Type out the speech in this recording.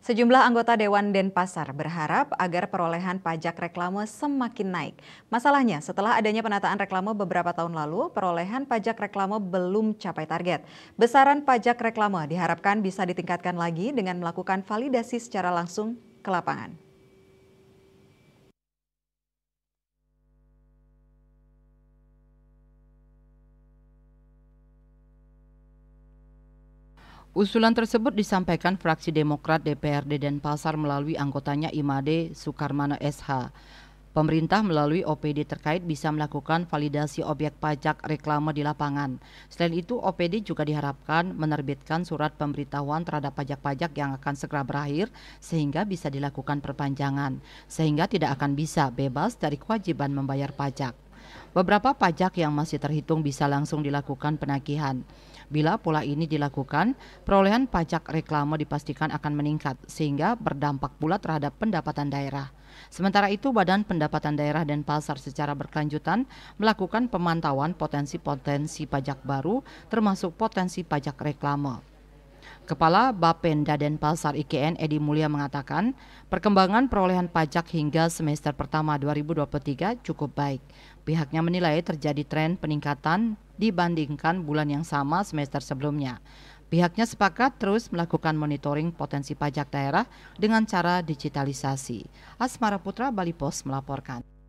Sejumlah anggota Dewan Denpasar berharap agar perolehan pajak reklame semakin naik. Masalahnya, setelah adanya penataan reklame beberapa tahun lalu, perolehan pajak reklame belum capai target. Besaran pajak reklame diharapkan bisa ditingkatkan lagi dengan melakukan validasi secara langsung ke lapangan. Usulan tersebut disampaikan fraksi Demokrat DPRD dan Pasar melalui anggotanya Imade Sukarmana SH. Pemerintah melalui OPD terkait bisa melakukan validasi objek pajak reklame di lapangan. Selain itu, OPD juga diharapkan menerbitkan surat pemberitahuan terhadap pajak-pajak yang akan segera berakhir sehingga bisa dilakukan perpanjangan, sehingga tidak akan bisa bebas dari kewajiban membayar pajak. Beberapa pajak yang masih terhitung bisa langsung dilakukan penagihan. Bila pola ini dilakukan, perolehan pajak reklame dipastikan akan meningkat sehingga berdampak pula terhadap pendapatan daerah. Sementara itu, Badan Pendapatan Daerah dan Pasar secara berkelanjutan melakukan pemantauan potensi-potensi pajak baru termasuk potensi pajak reklame. Kepala Bapenda Denpasar IKN Edi Mulia mengatakan, perkembangan perolehan pajak hingga semester pertama 2023 cukup baik. Pihaknya menilai terjadi tren peningkatan dibandingkan bulan yang sama semester sebelumnya. Pihaknya sepakat terus melakukan monitoring potensi pajak daerah dengan cara digitalisasi. Asmara Putra Bali Pos melaporkan.